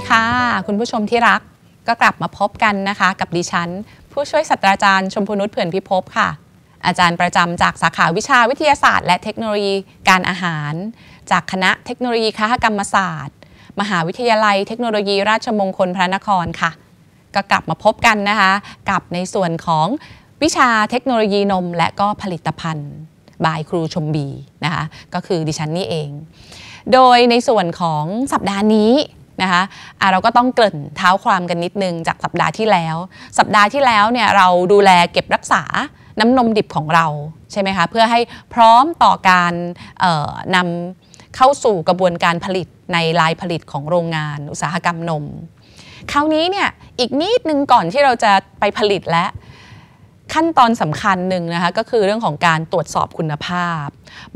ีค่ะคุณผู้ชมที่รักก็กลับมาพบกันนะคะกับดิฉัน ผู้ช่วยศาสตราจารย์ชมพูนุชเผื่อนพิภพค่ะ อาจารย์ประจำจากสาขาวิชาวิทยาศาสตร์ และเทคโนโลยีการอาหาร จากคณะเทคโนโลยีคหกรรมศาสตร์ มหาวิทยาลัยเทคโนโลยีราชมงคลพระนครค่ะก็กลับมาพบกันนะคะกับในส่วนของวิชาเทคโนโลยีนมและก็ผลิตภัณฑ์ บายครูชมบีนะคะก็คือดิฉันนี่เอง โดยในส่วนของสัปดาห์นี้นะคะะเราก็ต้องเกริ่นเท้าความกันนิดนึงจากสัปดาห์ที่แล้ว สัปดาห์ที่แล้วเนี่ยเราดูแลเก็บรักษาน้ำนมดิบของเราใช่ไหมคะเพื่อให้พร้อมต่อการนำเข้าสู่กระบวนการผลิตในลายผลิตของโรงงานอุตสาหกรรมนมคราวนี้เนี่ยอีกนิดนึงก่อนที่เราจะไปผลิตแล้วขั้นตอนสำคัญหนึ่งนะคะก็คือเรื่องของการตรวจสอบคุณภาพ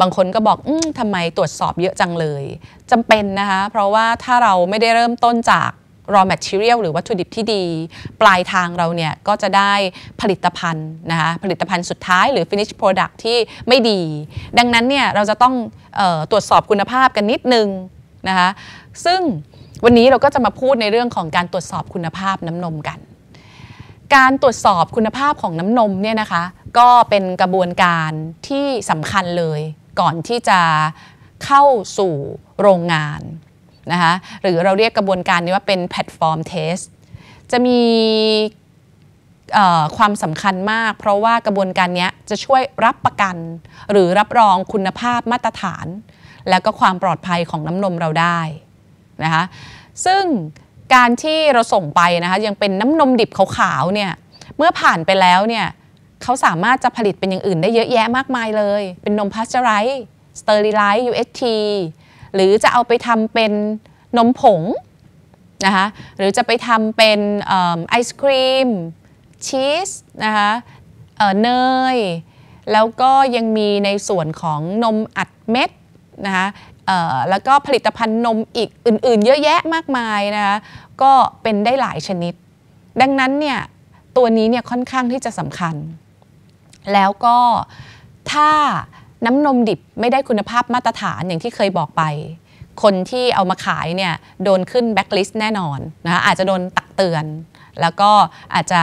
บางคนก็บอกอทำไมตรวจสอบเยอะจังเลย จำเป็นนะคะเพราะว่าถ้าเราไม่ได้เริ่มต้นจาก raw material หรือวัตถุดิบที่ดี ปลายทางเราเนี่ยก็จะได้ผลิตภัณฑ์นะคะผลิตภัณฑ์สุดท้ายหรือ finish product ที่ไม่ดี ดังนั้นเนี่ยเราจะต้องออตรวจสอบคุณภาพกันนิดนึงนะคะซึ่งวันนี้เราก็จะมาพูดในเรื่องของการตรวจสอบคุณภาพน้ำนมกันการตรวจสอบคุณภาพของน้ำนมเนี่ยนะคะก็เป็นกระบวนการที่สำคัญเลยก่อนที่จะเข้าสู่โรงงานนะคะหรือเราเรียกกระบวนการนี้ว่าเป็นแพลตฟอร์มเทสจะมีความสำคัญมาก เพราะว่ากระบวนการนี้จะช่วยรับประกันหรือรับรองคุณภาพมาตรฐาน และก็ความปลอดภัยของน้ำนมเราได้นะคะซึ่งการที่เราส่งไปนะคะยังเป็นน้ำนมดิบขาวๆเนี่ยเมื่อผ่านไปแล้วเนี่ยเขาสามารถจะผลิตเป็นอย่างอื่นได้เยอะแยะมากมายเลย เป็นนมพาสเจอไรส์สเตอริไลซ์ UHT หรือจะเอาไปทำเป็นนมผงนะคะหรือจะไปทำเป็นไอศครีมชีสนะคะเนย แล้วก็ยังมีในส่วนของนมอัดเม็ดนะคะแล้วก็ผลิตภัณฑ์นมอีกอื่นๆ เยอะแยะมากมายนะคะ ก็เป็นได้หลายชนิด ดังนั้นเนี่ยตัวนี้เนี่ยค่อนข้างที่จะสำคัญ แล้วก็ถ้าน้ำนมดิบไม่ได้คุณภาพมาตรฐานอย่างที่เคยบอกไป คนที่เอามาขายเนี่ยโดนขึ้นแบ็คลิสต์แน่นอนนะคะอาจจะโดนตักเตือน แล้วก็อาจจะ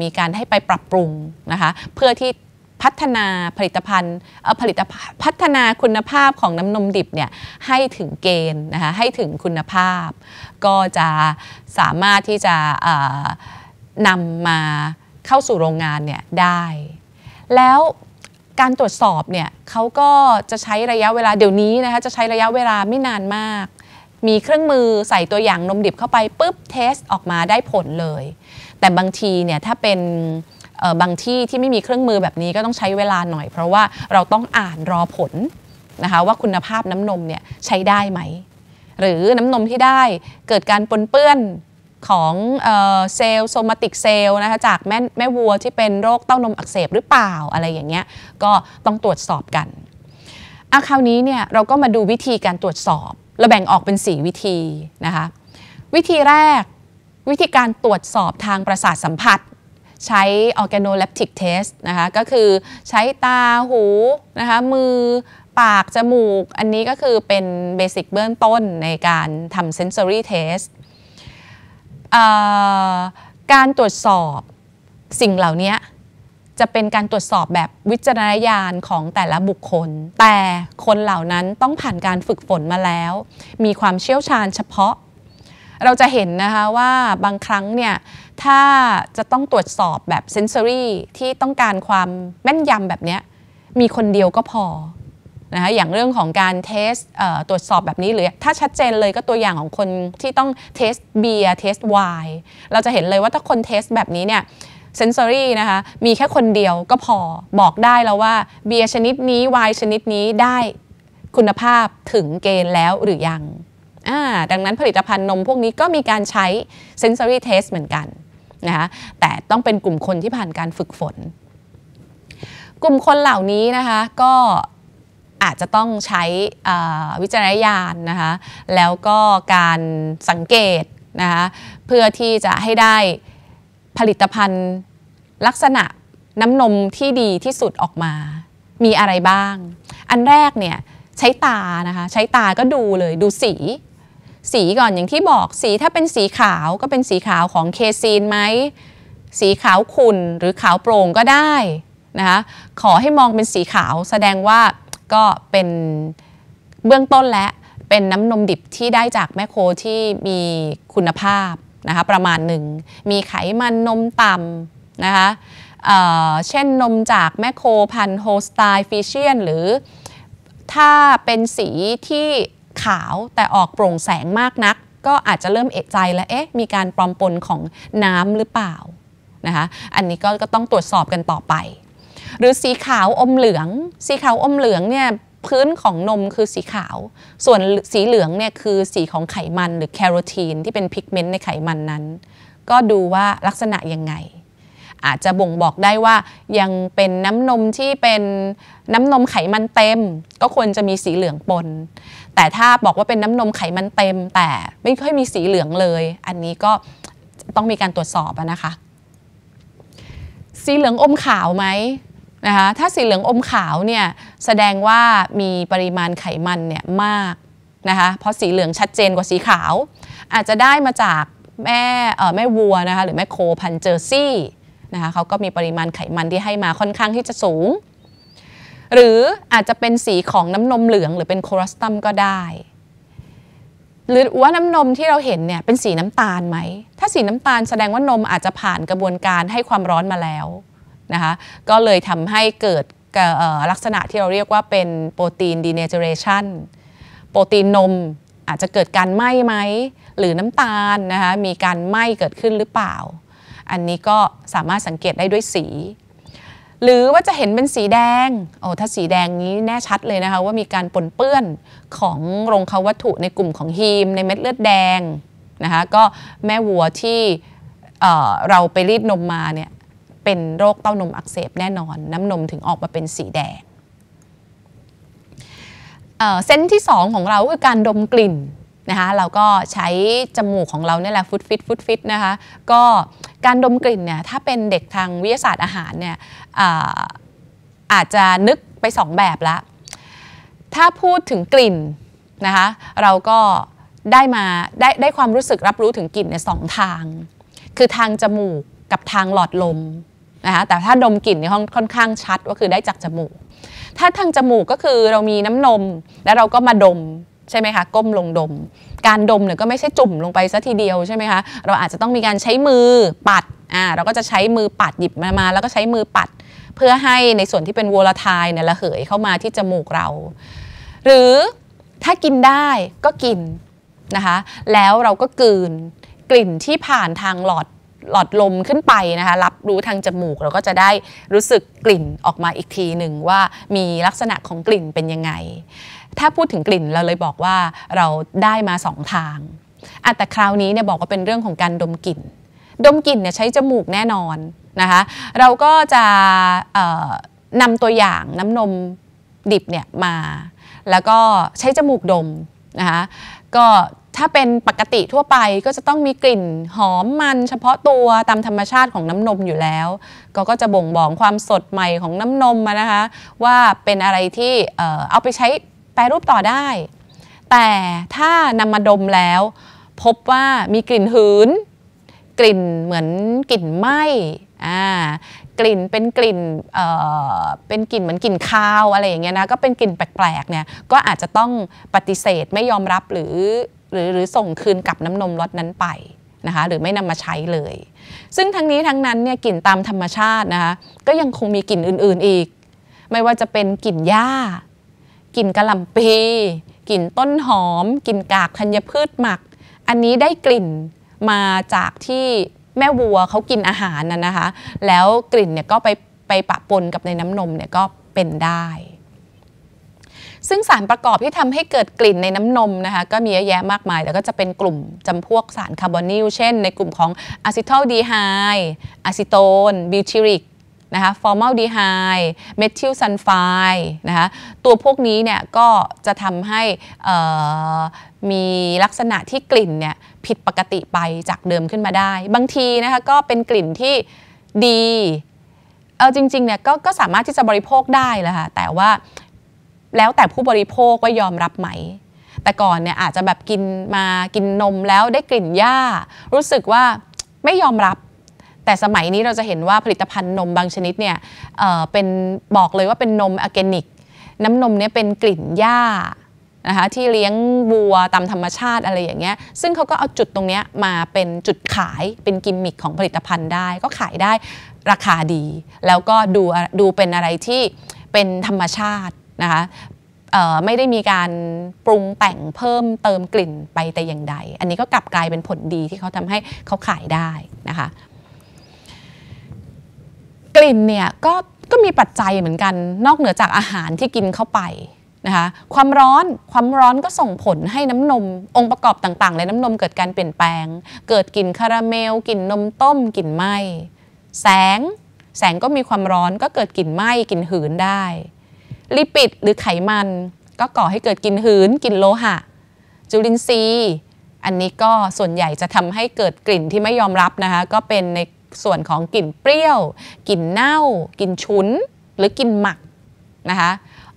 มีการให้ไปปรับปรุงนะคะเพื่อที่พัฒนาผลิตภัณฑ์ผลิตพัฒนาคุณภาพของน้ำนมดิบเนี่ยให้ถึงเกณฑ์นะคะให้ถึงคุณภาพ ก็จะสามารถที่จะนำมาเข้าสู่โรงงานเนี่ยได้ แล้วการตรวจสอบเนี่ยเขาก็จะใช้ระยะเวลาเดี๋ยวนี้นะคะจะใช้ระยะเวลาไม่นานมาก มีเครื่องมือใส่ตัวอย่างนมดิบเข้าไปปุ๊บเทสออกมาได้ผลเลย แต่บางทีเนี่ยถ้าเป็นบางที่ที่ไม่มีเครื่องมือแบบนี้ก็ต้องใช้เวลาหน่อย เพราะว่าเราต้องอ่านรอผลนะคะว่าคุณภาพน้ำนมเนี่ยใช้ได้ไหมหรือน้ำนมที่ได้เกิดการปนเปื้อนของเซลล์โซมาติกเซลล์นะคะจากแม่แม่วัวที่เป็นโรคเต้านมอักเสบหรือเปล่าอะไรอย่างเงี้ยก็ต้องตรวจสอบกันอาคราวนี้เนี่ยเราก็มาดูวิธีการตรวจสอบเราแบ่งออกเป็น 4 วิธีนะคะวิธีแรกวิธีการตรวจสอบทางประสาทสัมผัสใช้ออแกโน l ลปติกเทสนะคะก็คือใช้ตาหูนะคะมือปาก จมูก อันนี้ก็คือเป็นเบสิกเบื้องต้นในการทำเซ n ซอรี่เทสการตรวจสอบสิ่งเหล่านี้ จะเป็นการตรวจสอบแบบวิจารณญาณของแต่ละบุคคล แต่คนเหล่านั้นต้องผ่านการฝึกฝนมาแล้ว มีความเชี่ยวชาญเฉพาะ เราจะเห็นนะคะว่าบางครั้งเนี่ยถ้าจะต้องตรวจสอบแบบเซนเซอรี่ที่ต้องการความแม่นยำแบบนี้มีคนเดียวก็พอนะคะอย่างเรื่องของการเทสตรวจสอบแบบนี้หรือถ้าชัดเจนเลยก็ตัวอย่างของคนที่ต้องเทสเบียร์เทสไวน์เราจะเห็นเลยว่าถ้าคนเทสแบบนี้เนี่ยเซนเซอรี่นะคะมีแค่คนเดียวก็พอบอกได้แล้วว่าเบียร์ชนิดนี้ไวน์ชนิดนี้ได้คุณภาพถึงเกณฑ์แล้วหรือยังดังนั้นผลิตภัณฑ์นมพวกนี้ก็มีการใช้เซนเซอรี่เทสเหมือนกันนะคะแต่ต้องเป็นกลุ่มคนที่ผ่านการฝึกฝน กลุ่มคนเหล่านี้นะคะก็อาจจะต้องใช้วิจารณญาณนะคะแล้วก็การสังเกตนะคะเพื่อที่จะให้ได้ผลิตภัณฑ์ลักษณะน้ำนมที่ดีที่สุดออกมา มีอะไรบ้าง อันแรกเนี่ยใช้ตานะคะใช้ตาก็ดูเลยดูสีสีก่อนอย่างที่บอกสีถ้าเป็นสีขาวก็เป็นสีขาวของเคซีนไหมสีขาวขุ่นหรือขาวโปร่งก็ได้นะคะขอให้มองเป็นสีขาวแสดงว่าก็เป็นเบื้องต้นและเป็นน้ำนมดิบที่ได้จากแม่โคที่มีคุณภาพนะคะประมาณหนึ่งมีไขมันนมต่ำนะคะเเช่นนมจากแม่โคพันโฮสไตล์ฟิเชียนหรือถ้าเป็นสีที่ขาวแต่ออกโปร่งแสงมากนัก ก็อาจจะเริ่มเอะใจแล้วเอ๊ะมีการปลอมปนของน้ำหรือเปล่า นะคะอันนี้ก็ต้องตรวจสอบกันต่อไป หรือสีขาวอมเหลือง สีขาวอมเหลืองเนี่ยพื้นของนมคือสีขาว ส่วนสีเหลืองเนี่ยคือสีของไขมันหรือแคโรทีนที่เป็นพิกเมนต์ในไขมันนั้น ก็ดูว่าลักษณะยังไง อาจจะบ่งบอกได้ว่ายังเป็นน้ำนมที่เป็นน้ำนมไขมันเต็ม ก็ควรจะมีสีเหลืองปนแต่ถ้าบอกว่าเป็นน้ำนมไขมันเต็มแต่ไม่ค่อยมีสีเหลืองเลย อันนี้ก็ต้องมีการตรวจสอบนะคะ สีเหลืองอมขาวไหมนะคะถ้าสีเหลืองอมขาวเนี่ยแสดงว่ามีปริมาณไขมันเนี่ยมากนะคะเพราะสีเหลืองชัดเจนกว่าสีขาว อาจจะได้มาจากแม่แม่วัวนะคะหรือแม่โคพันเจอร์ซี่นะคะเขาก็มีปริมาณไขมันที่ให้มาค่อนข้างที่จะสูงหรืออาจจะเป็นสีของน้ำนมเหลืองหรือเป็นโครสตัมก็ได้ หรือว่าน้ำนมที่เราเห็นเนี่ยเป็นสีน้ำตาลไหม ถ้าสีน้ำตาลแสดงว่านมอาจจะผ่านกระบวนการให้ความร้อนมาแล้วนะคะก็เลยทำให้เกิดลักษณะที่เราเรียกว่าเป็นโปรตีนดีเนเจเรชันโปรตีนนมอาจจะเกิดการไหม้ไหม หรือน้ำตาลนะคะมีการไหม้เกิดขึ้นหรือเปล่า อันนี้ก็สามารถสังเกตได้ด้วยสีหรือว่าจะเห็นเป็นสีแดง โอ้ ถ้าสีแดงนี้แน่ชัดเลยนะคะว่ามีการปนเปื้อนของโรงเคาวัตถุในกลุ่มของฮีม ในเม็ดเลือดแดงนะคะก็แม่วัวที่เราไปรีดนมมาเนี่ยเป็นโรคเต้านมอักเสบแน่นอน น้ำนมถึงออกมาเป็นสีแดงเส้นที่2ของเราคือการดมกลิ่นนะคะเราก็ใช้จมูกของเราเนี่ยแหละฟุตฟิตฟุตฟิตนะคะก็การดมกลิ่นเนี่ยถ้าเป็นเด็กทางวิทยาศาสตร์อาหารเนี่ยอาอาจจะนึกไป 2 แบบละถ้าพูดถึงกลิ่นนะคะเราก็ได้มาได้ได้ความรู้สึกรับรู้ถึงกลิ่นเนี่ยสองทาง คือทางจมูกกับทางหลอดลมนะคะแต่ถ้าดมกลิ่นเนี่ยค่อนข้างชัดว่าคือได้จากจมูก ถ้าทางจมูกก็คือเรามีน้ำนมแล้วเราก็มาดมใช่ไหมคะก้มลงดม การดมเนี่ยก็ไม่ใช่จุ่มลงไปซะทีเดียวใช่ไหมคะเราอาจจะต้องมีการใช้มือปัดอ่าเราก็จะใช้มือปัดหยิบมามาแล้วก็ใช้มือปัด เพื่อให้ในส่วนที่เป็นวอลทายเนี่ยระเหยเข้ามาที่จมูกเรา หรือถ้ากินได้ก็กินนะคะแล้วเราก็กลืนกลิ่นที่ผ่านทางหลอดหลอดลมขึ้นไปนะคะรับรู้ทางจมูก เราก็จะได้รู้สึกกลิ่นออกมาอีกทีหนึ่งว่ามีลักษณะของกลิ่นเป็นยังไงถ้าพูดถึงกลิ่นเราเลยบอกว่าเราได้มาสองทางอแต่คราวนี้เนี่ยบอกว่าเป็นเรื่องของการดมกลิ่น ดมกลิ่นเนี่ยใช้จมูกแน่นอนนะคะ เราก็จะนำตัวอย่างน้ำนมดิบเนี่ยมา แล้วก็ใช้จมูกดมนะคะ ก็ถ้าเป็นปกติทั่วไปก็จะต้องมีกลิ่นหอมมันเฉพาะตัวตามธรรมชาติของน้ำนมอยู่แล้ว ก็ก็จะบ่งบอกความสดใหม่ของน้ำนมนะคะว่าเป็นอะไรที่เอาไปใช้ปรรูปต่อได้ แต่ถ้านำมาดมแล้วพบว่ามีกลิ่นหืนกลิ่นเหมือนกลิ่นไหมอ่ากลิ่นเป็นกลิ่นเอ่อเป็นกลิ่นเหมือนกลิ่นคาวอะไรอย่างเงี้ยนะก็เป็นกลิ่นแปลกๆเนี่ยก็อาจจะต้องปฏิเสธไม่ยอมรับหรือหรือหรือส่งคืนกับน้ำนมรสนั้นไปนะคะหรือไม่นำมาใช้เลย ซึ่งทั้งนี้ทั้งนั้นเนี่ยกลิ่นตามธรรมชาตินะคะก็ยังคงมีกลิ่นอื่นๆอีก ไม่ว่าจะเป็นกลิ่นหญ้ากลิ่นกระหล่ำปี กลิ่นต้นหอม กลิ่นกากธัญพืชหมัก อันนี้ได้กลิ่นมาจากที่แม่วัวเขากินอาหารน่ะนะคะ แล้วกลิ่นเนี่ยก็ไปไปปะปนกับในน้ำนมเนี่ยก็เป็นได้ ซึ่งสารประกอบที่ทำให้เกิดกลิ่นในน้ำนมนะคะก็มีเยอะแยะมากมาย แล้วก็จะเป็นกลุ่มจำพวกสารคาร์บอนิล เช่นในกลุ่มของอะซิทอลดีไฮอะซิโตน บิวทิริกนะคะฟอร์มอลดีไฮเมทิลซันไฟนะคะตัวพวกนี้เนี่ยก็จะทำให้มีลักษณะที่กลิ่นเนี่ยผิดปกติไปจากเดิมขึ้นมาได้ บางทีนะคะก็เป็นกลิ่นที่ดีเอาจริงๆเนี่ยกก็สามารถที่จะบริโภคได้แหละค่ะแต่ว่าแล้วแต่ผู้บริโภคว่ายอมรับไหม แต่ก่อนเนี่ยอาจจะแบบกินมากินนมแล้วได้กลิ่นหญ้า รู้สึกว่าไม่ยอมรับแต่สมัยนี้เราจะเห็นว่าผลิตภัณฑ์นมบางชนิดเนี่ยเป็นบอกเลยว่าเป็นนมออร์แกนิกน้ำนมเนี่ยเป็นกลิ่นหญ้านะคะที่เลี้ยงวัวตามธรรมชาติอะไรอย่างเงี้ยซึ่งเขาก็เอาจุดตรงเนี้ยมาเป็นจุดขายเป็นกิมมิคของผลิตภัณฑ์ได้ ก็ขายได้ราคาดี แล้วก็ดูดูเป็นอะไรที่เป็นธรรมชาตินะคะไม่ได้มีการปรุงแต่งเพิ่มเติมกลิ่นไปแต่อย่างใด อันนี้ก็กลับกลายเป็นผลดีที่เขาทำให้เขาขายได้นะคะกลิ่นเนี่ยก็ก็มีปัจจัยเหมือนกัน นอกเหนือจากอาหารที่กินเข้าไปนะคะความร้อนความร้อนก็ส่งผลให้น้ำนมองค์ประกอบต่างๆ ในน้ำนมเกิดการเปลี่ยนแปลง เกิดกลิ่นคาราเมลกลิ่นนมต้มกลิ่นไหมแสง แสงก็มีความร้อนก็เกิดกลิ่นไหมกลิ่นหืนได้ ลิปิดหรือไขมันก็ก่อให้เกิดกลิ่นหืนกลิ่นโลหะจุลินทรีย์ อันนี้ก็ส่วนใหญ่จะทำให้เกิดกลิ่นที่ไม่ยอมรับนะคะก็เป็นในส่วนของกลิ่นเปรี้ยว กลิ่นเน่า กลิ่นฉุนหรือกลิ่นหมักนะคะ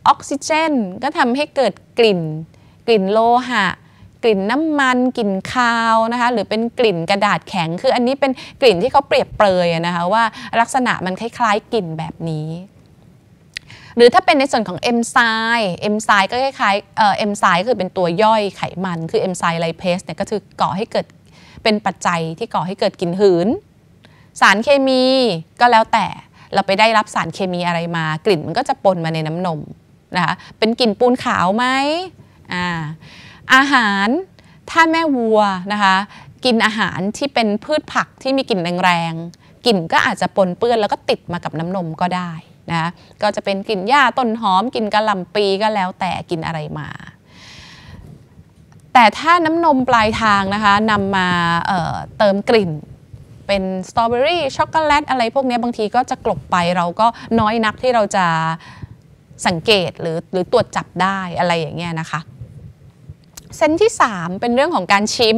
ออกซิเจนก็ทำให้เกิดกลิ่น กลิ่นโลหะ กลิ่นน้ำมัน กลิ่นคาวนะคะ หรือเป็นกลิ่นกระดาษแข็ง คืออันนี้เป็นกลิ่นที่เขาเปรียบเปรยนะคะว่า ลักษณะมันคล้ายๆกลิ่นแบบนี้ หรือถ้าเป็นในส่วนของเอนไซม์ เอนไซม์ก็คล้ายๆ เอนไซม์คือเป็นตัวย่อยไขมัน คือเอนไซม์ไลเพสเนี่ยก็คือก่อให้เกิด เป็นปัจจัยที่ก่อให้เกิดกลิ่นหืนสารเคมีก็แล้วแต่เราไปได้รับสารเคมีอะไรมา กลิ่นมันก็จะปนมาในน้ำนมนะคะเป็นกลิ่นปูนขาวไหมอ่าอาหารถ้าแม่วัวนะคะกินอาหารที่เป็นพืชผักที่มีกลิ่นแรงๆกลิ่นก็อาจจะปนเปื้อนแล้วก็ติดมากับน้ำนมก็ได้นะก็จะเป็นกลิ่นหญ้าต้นหอมกลิ่นกระหล่ำปีก็แล้วแต่กินอะไรมา แต่ถ้าน้ำนมปลายทางนะคะนำมาเเติมกลิ่นเป็นสตรอเบอรี่ช็อกโกแลตอะไรพวกนี้บางทีก็จะกลบไปเราก็น้อยนักที่เราจะสังเกตหรือหรือตรวจจับได้อะไรอย่างเงี้ยนะคะ เซนที่ 3 เป็นเรื่องของการชิม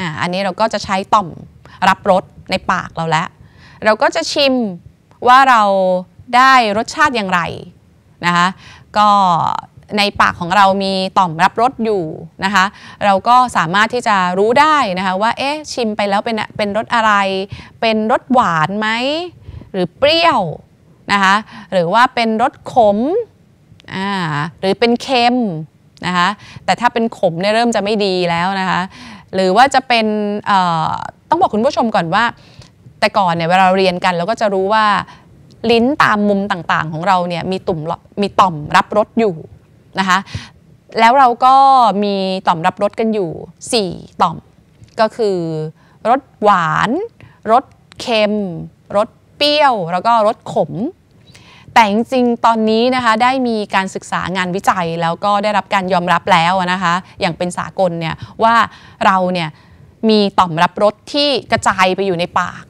อ่าอันนี้เราก็จะใช้ต่อมรับรสในปากเราแล้ว เราก็จะชิมว่าเราได้รสชาติอย่างไรนะคะก็ในปากของเรามีต่อมรับรสอยู่นะคะ เราก็สามารถที่จะรู้ได้นะคะว่าเอ๊ะชิมไปแล้วเป็นเป็นรสอะไร เป็นรสหวานไหมหรือเปรี้ยวนะคะหรือว่าเป็นรสขมอ่าหรือเป็นเค็มนะคะแต่ถ้าเป็นขมเนี่ยเริ่มจะไม่ดีแล้วนะคะหรือว่าจะเป็นต้องบอกคุณผู้ชมก่อนว่า แต่ก่อนเนี่ยเวลาเรียนกันเราก็จะรู้ว่าลิ้นตามมุมต่างๆ ของเราเนี่ยมีตุ่มมีต่อมรับรสอยู่นะคะแล้วเราก็มีต่อมรับรสกันอยู่ 4 ต่อมก็คือรสหวานรสเค็มรสเปรี้ยว แล้วก็รสขม แต่จริงๆตอนนี้นะคะได้มีการศึกษางานวิจัยแล้วก็ได้รับการยอมรับแล้วนะคะอย่างเป็นสากลเนี่ยว่าเราเนี่ยมีต่อมรับรสที่กระจายไปอยู่ในปาก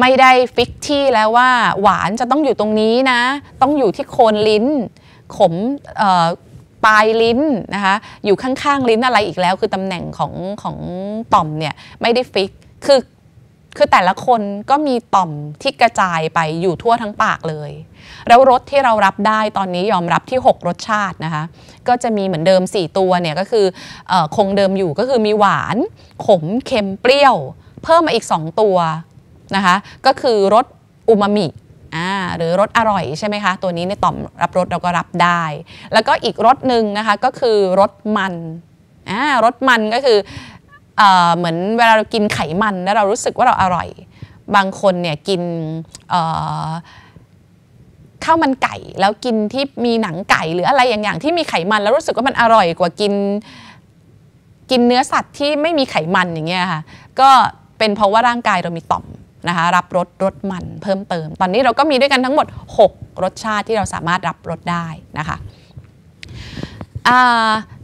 ไม่ได้ฟิกที่แล้วว่าหวานจะต้องอยู่ตรงนี้นะต้องอยู่ที่โคนลิ้น ขมปลายลิ้นนะคะอยู่ข้าง ๆ ลิ้นอะไรอีกแล้ว คือตำแหน่งของของต่อมเนี่ยไม่ได้ฟิกคือคือแต่ละคนก็มีต่อมที่กระจายไปอยู่ทั่วทั้งปากเลย แล้วรสที่เรารับได้ตอนนี้ยอมรับที่ 6 รสชาตินะคะก็จะมีเหมือนเดิม 4 ตัวเนี่ยก็คืออคงเดิมอยู่ก็คือมีหวาน ขมเค็มเปรี้ยว เพิ่มมาอีก 2 ตัวนะคะก็คือรสอูมามิหรือรสอร่อยใช่ไหมคะตัวนี้ในต่อมรับรสเราก็รับได้ แล้วก็อีกรสหนึ่งนะคะก็คือรสมันรสมันก็คือเอเหมือนเวลาเรากินไขมันแล้วเรารู้สึกว่าเราอร่อย บางคนเนี่ยกินข้าวมันไก่ แล้วกินที่มีหนังไก่หรืออะไรอย่างอย่างที่มีไขมัน แล้วรู้สึกว่ามันอร่อยกว่ากิน กินเนื้อสัตว์ที่ไม่มีไขมันอย่างเงี้ยค่ะก็เป็นเพราะว่าร่างกายเรามีต่อมนะคะรับรสรสมันเพิ่มเติมตอนนี้เราก็มีด้วยกันทั้งหมด 6 รสชาติที่เราสามารถรับรสได้นะคะ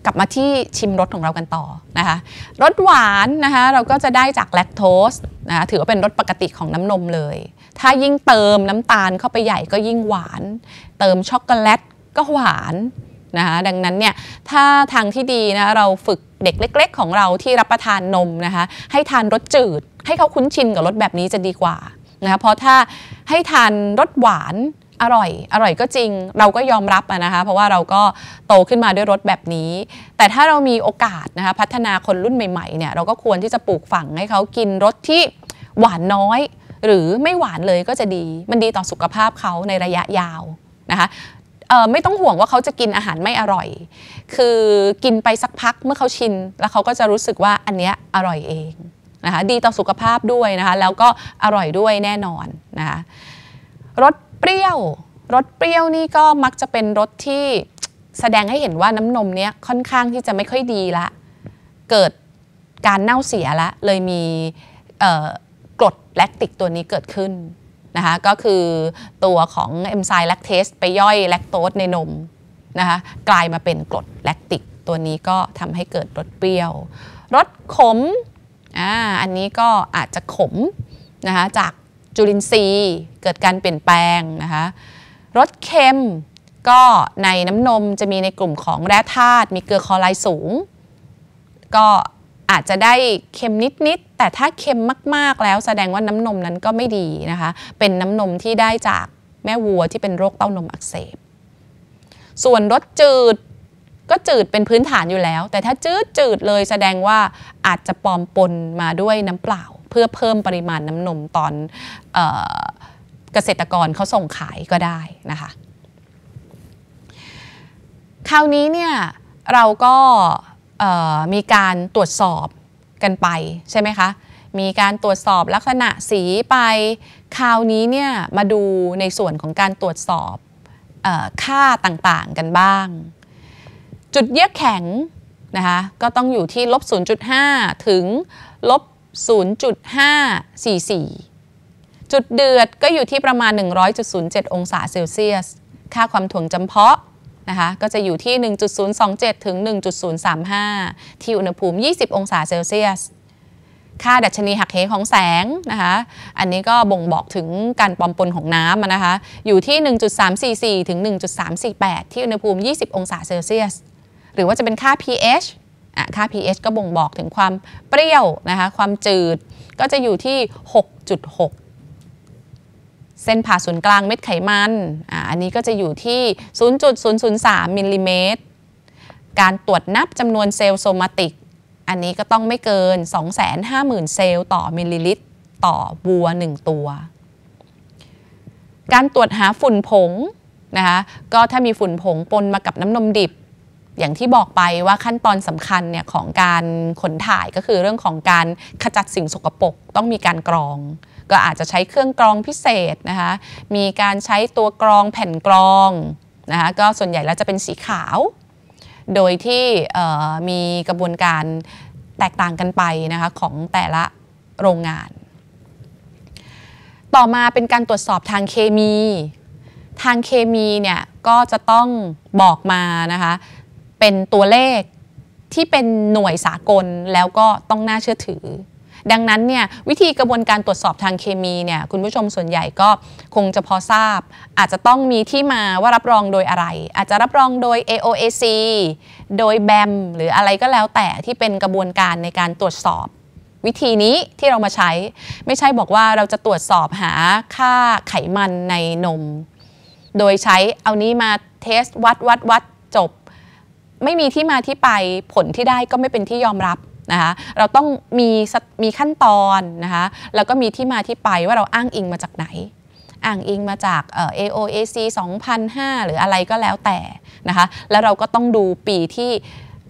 กลับมาที่ชิมรสของเรากันต่อนะคะรสหวานนะคะเราก็จะได้จากแลคโตสนะถือว่าเป็นรสปกติของน้ำนมเลย ถ้ายิ่งเติมน้ำตาลเข้าไปใหญ่ก็ยิ่งหวาน เติมช็อกโกแลตก็หวานนะคะดังนั้นเนี่ยถ้าทางที่ดีนะเราฝึกเด็กเล็กๆ ของเราที่รับประทานนมนะคะให้ทานรสจืดให้เขาคุ้นชินกับรสแบบนี้จะดีกว่านะคะเพราะถ้าให้ทานรสหวานอร่อย อร่อยก็จริง เราก็ยอมรับนะคะเพราะว่าเราก็โตขึ้นมาด้วยรสแบบนี้ แต่ถ้าเรามีโอกาสนะคะพัฒนาคนรุ่นใหม่ ๆเนี่ยเราก็ควรที่จะปลูกฝังให้เขากินรสที่หวานน้อย หรือไม่หวานเลยก็จะดีมันดีต่อสุขภาพเขาในระยะยาวนะคะออไม่ต้องห่วงว่าเขาจะกินอาหารไม่อร่อย คือกินไปสักพักเมื่อเขาชินแล้วเขาก็จะรู้สึกว่าอันเนี้ยอร่อยเองนะคะดีต่อสุขภาพด้วยนะคะแล้วก็อร่อยด้วยแน่นอนนะคะรสเปรี้ยวรสเปรี้ยวนี่ก็มักจะเป็นรสที่แสดงให้เห็นว่าน้ำนมเนี้ยค่อนข้างที่จะไม่ค่อยดีละ เกิดการเน่าเสียละ เลยมีกรดแลคติกตัวนี้เกิดขึ้นนะคะก็คือตัวของเอนไซม์แลคเทสไปย่อยแลคโตสในนมนะคะกลายมาเป็นกรดแลคติกตัวนี้ก็ทำให้เกิดรสเปรี้ยวรสขมอ่าอันนี้ก็อาจจะขมนะคะจากจุลินทรีย์เกิดการเปลี่ยนแปลงนะคะรสเค็มก็ในน้ำนมจะมีในกลุ่มของแร่ธาตุมีเกลือคลอไรด์สูงก็อาจจะได้เค็มนิดนิดแต่ถ้าเค็มมากๆแล้วแสดงว่าน้ำนมนั้นก็ไม่ดีนะคะเป็นน้ำนมที่ได้จากแม่วัวที่เป็นโรคเต้านมอักเสบ ส่วนรสจืดก็จืดเป็นพื้นฐานอยู่แล้ว แต่ถ้าจืดจืดเลยแสดงว่าอาจจะปลอมปนมาด้วยน้ำเปล่า เพื่อเพิ่มปริมาณน้ำนมตอนเออเกษตรกรเขาส่งขายก็ได้นะคะคราวนี้เนี่ยเราก็มีการตรวจสอบกันไป ใช่ไหมคะ มีการตรวจสอบลักษณะสีไปคราวนี้เนี่ยมาดูในส่วนของการตรวจสอบอค่าต่างๆกันบ้าง จุดเยือกแข็งนะคะก็ต้องอยู่ที่ลบ0.5ถึงลบ0.544จุดเดือดก็อยู่ที่ประมาณ 100.07 องศาเซลเซียส ค่าความถ่วงจำเพาะนะคะก็จะอยู่ที่ 1.027 ถึง 1.035 ที่อุณหภูมิ 20 องศาเซลเซียส ค่าดัชนีหักเหของแสงนะคะ อันนี้ก็บ่งบอกถึงการปอมปนของน้ำนะคะ อยู่ที่ 1.344 ถึง 1.348 ที่อุณหภูมิ 20 องศาเซลเซียส หรือว่าจะเป็นค่า pH ค่า pH ก็บ่งบอกถึงความเปรี้ยวนะคะ ความจืดก็จะอยู่ที่ 6.6เส้นผ่าศูนย์กลางเม็ดไขมันออันนี้ก็จะอยู่ที่ 0.003 มิลลิเมตร การตรวจนับจำนวนเซลล์โซมาติก อันนี้ก็ต้องไม่เกิน 250,000 เซลล์ต่อมิลลิลิตร ต่อบัว 1 ตัว การตรวจหาฝุ่นผงนะคะ ก็ถ้ามีฝุ่นผงปนมากับน้ำนมดิบ อย่างที่บอกไปว่าขั้นตอนสำคัญเนี่ยของการขนถ่ายก็คือเรื่องของการขจัดสิ่งสกปรกต้องมีการกรองก็อาจจะใช้เครื่องกรองพิเศษนะคะ มีการใช้ตัวกรองแผ่นกรองนะคะก็ส่วนใหญ่แล้วจะเป็นสีขาว โดยที่มีกระบวนการแตกต่างกันไปนะคะของแต่ละโรงงาน ต่อมาเป็นการตรวจสอบทางเคมี ทางเคมีเนี่ยก็จะต้องบอกมานะคะเป็นตัวเลขที่เป็นหน่วยสากลแล้วก็ต้องน่าเชื่อถือดังนั้นเนี่ยวิธีกระบวนการตรวจสอบทางเคมีเนี่ย คุณผู้ชมส่วนใหญ่ก็คงจะพอทราบ อาจจะต้องมีที่มาว่ารับรองโดยอะไร อาจจะรับรองโดย AOAC โดย BAM หรืออะไรก็แล้วแต่ที่เป็นกระบวนการในการตรวจสอบ วิธีนี้ที่เรามาใช้ ไม่ใช่บอกว่าเราจะตรวจสอบหาค่าไขมันในนม โดยใช้เอานี้มาเทสวัดวัดวัดจบ ไม่มีที่มาที่ไปผลที่ได้ก็ไม่เป็นที่ยอมรับนะคะเราต้องมีมีขั้นตอนนะคะแล้วก็มีที่มาที่ไปว่าเราอ้างอิงมาจากไหน อ้างอิงมาจาก AOAC 2005 หรืออะไรก็แล้วแต่นะคะแล้วเราก็ต้องดูปีที่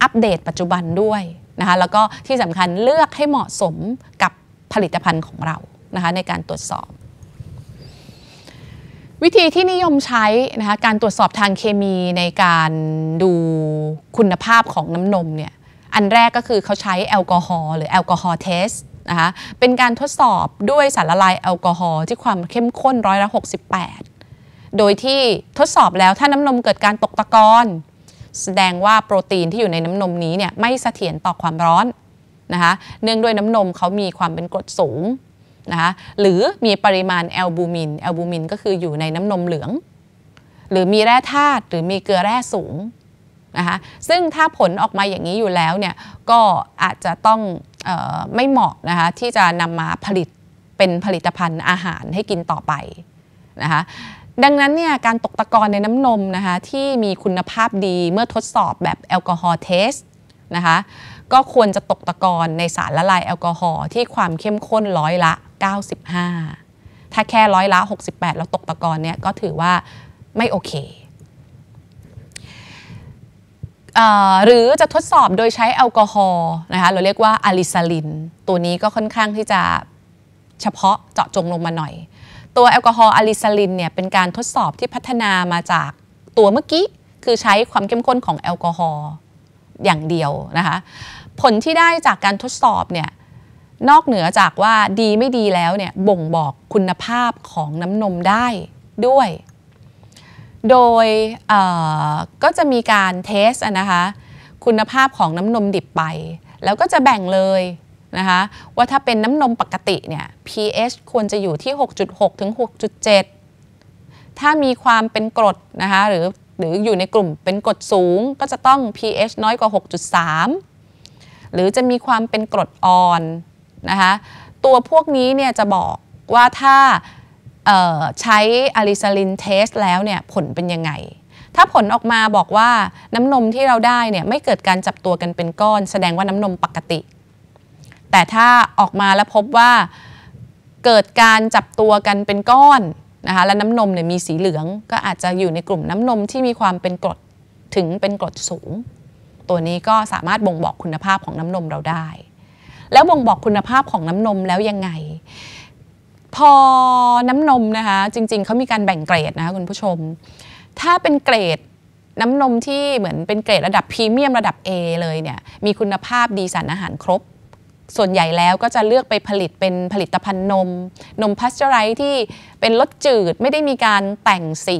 อัปเดตปัจจุบันด้วยนะคะแล้วก็ที่สำคัญเลือกให้เหมาะสมกับผลิตภัณฑ์ของเรานะคะในการตรวจสอบ วิธีที่นิยมใช้นะคะการตรวจสอบทางเคมีในการดูคุณภาพของน้ำนมเนี่ยอันแรกก็คือเขาใช้แอลกอฮอล์หรือแอลกอฮอล์เทสนะคะเป็นการทดสอบด้วยสารละลายแอลกอฮอล์ที่ความเข้มข้นร้อยละ68 โดยที่ทดสอบแล้วถ้าน้ำนมเกิดการตกตะกอนแสดงว่าโปรตีนที่อยู่ในน้ำนมนี้เนี่ยไม่เสถียรต่อความร้อนนะคะเนื่องด้วยน้ำนมเขามีความเป็นกรดสูงนะคะหรือมีปริมาณแอลบูมินแอลบูมินก็คืออยู่ในน้ำนมเหลือง หรือมีแร่ธาตุหรือมีเกลือแร่สูงนะคะซึ่งถ้าผลออกมาอย่างนี้อยู่แล้วเนี่ยก็อาจจะต้องออไม่เหมาะนะคะที่จะนำมาผลิต เป็นผลิตภัณฑ์อาหารให้กินต่อไปนะคะดังนั้นเนี่ยการตกตะกอนในน้ำนมนะคะที่มีคุณภาพดีเมื่อทดสอบแบบแอลกอฮอล์เทสนะคะก็ควรจะตกตะกอนในสารละลายแอลกอฮอล์ที่ความเข้มข้นร้อยละ 95 ถ้าแค่ร้อยละ 68แล้วตกตะกอนเนี่ยก็ถือว่าไม่โอเคหรือจะทดสอบโดยใช้แอลกอฮอล์นะคะเราเรียกว่าอะลิซาลินตัวนี้ก็ค่อนข้างที่จะเฉพาะเจาะจงลงมาหน่อย ตัวแอลกอฮอล์อะลิซาลินเนี่ยเป็นการทดสอบที่พัฒนามาจากตัวเมื่อกี้ คือใช้ความเข้มข้นของแอลกอฮอล์อย่างเดียวนะคะผลที่ได้จากการทดสอบเนี่ยนอกเหนือจากว่าดีไม่ดีแล้วเนี่ยบ่งบอกคุณภาพของน้ำนมได้ด้วยโดยก็จะมีการเทสนะคะคุณภาพของน้ำนมดิบไปแล้วก็จะแบ่งเลยนะคะว่าถ้าเป็นน้ำนมปกติเนี่ย pH ควรจะอยู่ที่ 6.6 ถึง 6.7 ถ้ามีความเป็นกรดนะคะหรือหรืออยู่ในกลุ่มเป็นกรดสูงก็จะต้อง pH น้อยกว่า 6.3 หรือจะมีความเป็นกรดอ่อนนะคะตัวพวกนี้เนี่ยจะบอกว่าถ้าใช้อะลิซาลินเทสแล้วเนี่ยผลเป็นยังไง ถ้าผลออกมาบอกว่าน้ำนมที่เราได้เนี่ยไม่เกิดการจับตัวกันเป็นก้อน แสดงว่าน้ำนมปกติ แต่ถ้าออกมาแล้วพบว่าเกิดการจับตัวกันเป็นก้อนนะคะและน้ำนมเนี่ยมีสีเหลือง ก็อาจจะอยู่ในกลุ่มน้ำนมที่มีความเป็นกรดถึงเป็นกรดสูง ตัวนี้ก็สามารถบ่งบอกคุณภาพของน้ำนมเราได้ แล้วบ่งบอกคุณภาพของน้ำนมแล้วยังไงพอน้ำนมนะคะจริงๆเขามีการแบ่งเกรดนะคะคุณผู้ชม ถ้าเป็นเกรดน้ำนมที่เหมือนเป็นเกรดระดับพรีเมียมระดับ A เลยเนี่ยมีคุณภาพดีสารอาหารครบ ส่วนใหญ่แล้วก็จะเลือกไปผลิตเป็นผลิตภัณฑ์นม นมพัชเจอไรที่เป็นรสจืดไม่ได้มีการแต่งสี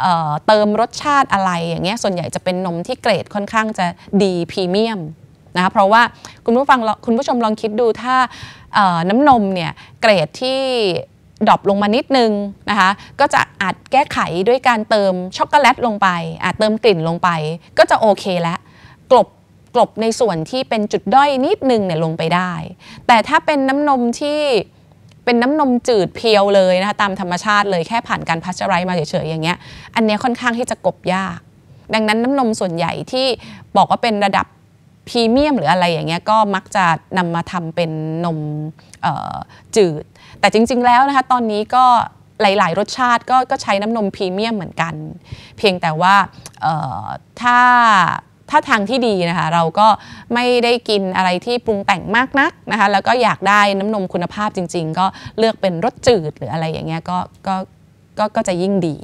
เเติมรสชาติอะไรอย่างเงี้ยส่วนใหญ่จะเป็นนมที่เกรดค่อนข้างจะดีพรีเมียมนะคะเพราะว่าคุณผู้ฟังคุณผู้ชมลองคิดดูถ้าน้ำนมเนี่ยเกรดที่ดรอปลงมานิดนึงนะคะก็จะอาจแก้ไขด้วยการเติมช็อกโกแลตลงไปอาจเติมกลิ่นลงไปก็จะโอเคแล้วกลบกลบในส่วนที่เป็นจุดด้อยนิดนึงเนี่ยลงไปได้ แต่ถ้าเป็นน้ำนมที่เป็นน้ำนมจืดเพียวเลยนะคะตามธรรมชาติเลยแค่ผ่านการพัชไรมาเฉยๆอย่างเงี้ยอันเนี้ยค่อนข้างที่จะกบยาก ดังนั้นน้ำนมส่วนใหญ่ที่บอกว่าเป็นระดับพรีเมียมหรืออะไรอย่างเงี้ยก็มักจะนำมาทำเป็นนมจืด แต่จริง ๆ แล้วนะคะตอนนี้ก็หลาย ๆ รสชาติก็ก็ใช้น้ำนมพรีเมียมเหมือนกัน เพียงแต่ว่าถ้าถ้าทางที่ดีนะคะเราก็ไม่ได้กินอะไรที่ปรุงแต่งมากนักนะคะแล้วก็อยากได้น้ำนมคุณภาพจริง ๆ ก็เลือกเป็นรสจืดหรืออะไรอย่างเงี้ยก็กก็ก็จะยิ่งดี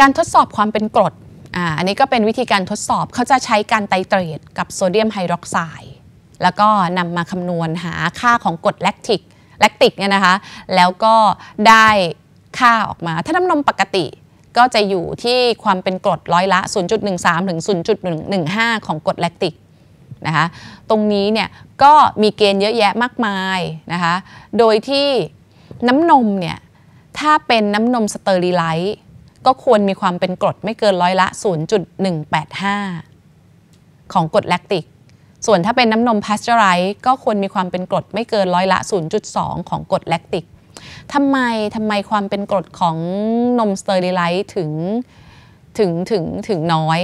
การทดสอบความเป็นกรดอ่าอันนี้ก็เป็นวิธีการทดสอบ เขาจะใช้การไตเตรตกับโซเดียมไฮดรอกไซด์ แล้วก็นำมาคำนวณหาค่าของกรดแลคติก แลคติกเนี่ยนะคะ แล้วก็ได้ค่าออกมา ถ้าน้ำนมปกติก็จะอยู่ที่ความเป็นกรดร้อยละ 0.13ถึง0.15 ของกรดแลคติกนะคะ ตรงนี้เนี่ยก็มีเกณฑ์เยอะแยะมากมายนะคะ โดยที่น้ำนมเนี่ย ถ้าเป็นน้ำนมสเตอริไลท์ก็ควรมีความเป็นกรดไม่เกินร้อยละ 0.185ของกรดแลคติก ส่วนถ้าเป็นน้ำนมพาสเจอไรส์ก็ควรมีความเป็นกรดไม่เกินร้อยละ0.2ของกรดแลคติกทำไมทำไมความเป็นกรดของนมสเตอริไลท์ถึงถึงถึงถึงน้อย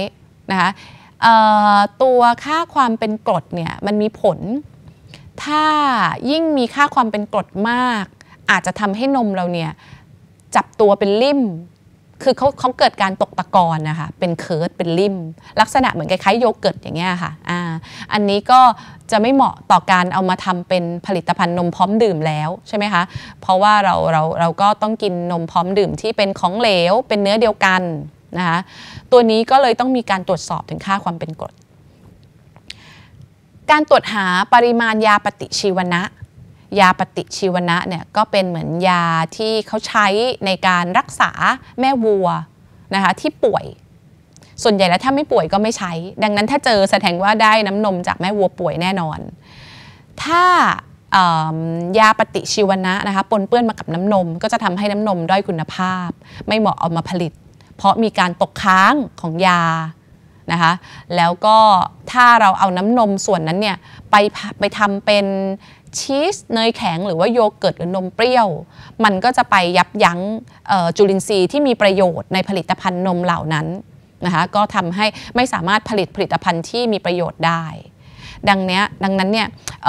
นะคะตัวค่าความเป็นกรดเนี่ยมันมีผล ถ้ายิ่งมีค่าความเป็นกรดมาก อาจจะทำให้นมเราเนี่ยจับตัวเป็นลิ่มคือเขาเขาเกิดการตกตะกอนนะคะเป็นเคิร์ดเป็นริมลักษณะเหมือนคล้ายๆโยเกิร์ตอย่างเงี้ยค่ะอ่าอันนี้ก็จะไม่เหมาะต่อการเอามาทำเป็นผลิตภัณฑ์นมพร้อมดื่มแล้วใช่ไหมคะเพราะว่าเราเราเราก็ต้องกินนมพร้อมดื่มที่เป็นของเหลวเป็นเนื้อเดียวกันนะคะตัวนี้ก็เลยต้องมีการตรวจสอบถึงค่าความเป็นกรดการตรวจหาปริมาณยาปฏิชีวนะยาปฏิชีวนะเนี่ยก็เป็นเหมือนยาที่เขาใช้ในการรักษาแม่วัวนะคะที่ป่วยส่วนใหญ่แล้วถ้าไม่ป่วยก็ไม่ใช้ ดังนั้นถ้าเจอแสดงว่าได้น้ำนมจากแม่วัว ป่วยแน่นอน ถ้ายาปฏิชีวนะนะคะปนเปื้อนมากับน้ำนม ก็จะทำให้น้ำนมด้อยคุณภาพไม่เหมาะเอามาผลิต เพราะมีการตกค้างของยานะคะแล้วก็ถ้าเราเอาน้ำนมส่วนนั้นเนี่ยไปไปทำเป็นชีสเนยแข็ง หรือว่าโยเกิร์ตหรือนมเปรี้ยว มันก็จะไปยับยั้งจุลินทรีย์ที่มีประโยชน์ในผลิตภัณฑ์นมเหล่านั้นนะคะก็ทำให้ไม่สามารถผลิตผลิตภัณฑ์ที่มีประโยชน์ได้ ดังนี้ดังนั้นเนี่ยเ